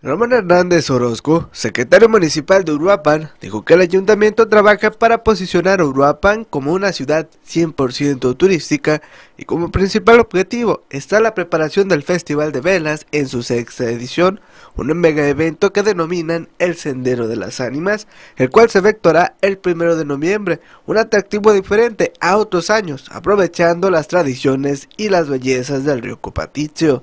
Román Hernández Orozco, secretario municipal de Uruapan, dijo que el ayuntamiento trabaja para posicionar Uruapan como una ciudad 100% turística y como principal objetivo está la preparación del Festival de Velas en su sexta edición, un mega evento que denominan el Sendero de las Ánimas, el cual se efectuará el primero de noviembre, un atractivo diferente a otros años, aprovechando las tradiciones y las bellezas del río Copaticio.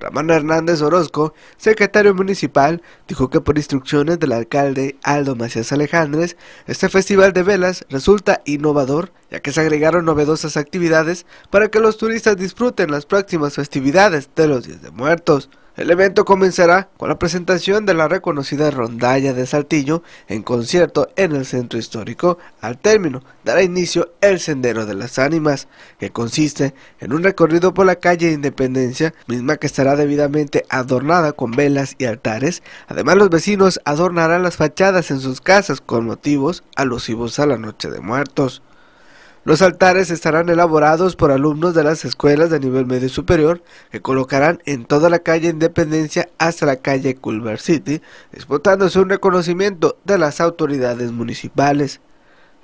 Ramón Hernández Orozco, secretario municipal, dijo que por instrucciones del alcalde Aldo Macías Alejandres, este festival de velas resulta innovador, ya que se agregaron novedosas actividades para que los turistas disfruten las próximas festividades de los Días de Muertos. El evento comenzará con la presentación de la reconocida rondalla de Saltillo en concierto en el centro histórico. Al término dará inicio el Sendero de las Ánimas, que consiste en un recorrido por la calle Independencia, misma que estará debidamente adornada con velas y altares. Además los vecinos adornarán las fachadas en sus casas con motivos alusivos a la Noche de Muertos. Los altares estarán elaborados por alumnos de las escuelas de nivel medio superior que colocarán en toda la calle Independencia hasta la calle Culver City, disputándose un reconocimiento de las autoridades municipales.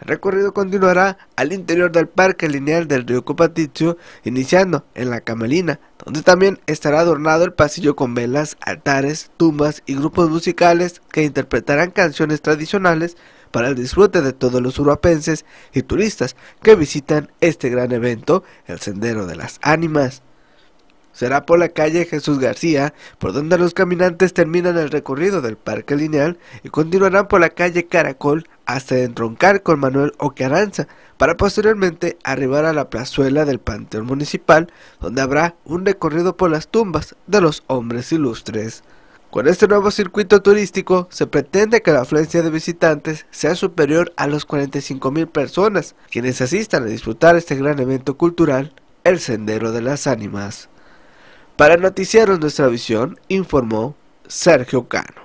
El recorrido continuará al interior del parque lineal del río Copatizio, iniciando en la Camelina, donde también estará adornado el pasillo con velas, altares, tumbas y grupos musicales que interpretarán canciones tradicionales para el disfrute de todos los uruapenses y turistas que visitan este gran evento, el Sendero de las Ánimas. Será por la calle Jesús García, por donde los caminantes terminan el recorrido del Parque Lineal y continuarán por la calle Caracol hasta entroncar con Manuel Ocaranza, para posteriormente arribar a la plazuela del Panteón Municipal, donde habrá un recorrido por las tumbas de los hombres ilustres. Con este nuevo circuito turístico se pretende que la afluencia de visitantes sea superior a los 45 mil personas quienes asistan a disfrutar este gran evento cultural, el Sendero de las Ánimas. Para Noticieros Nuestra Visión informó Sergio Cano.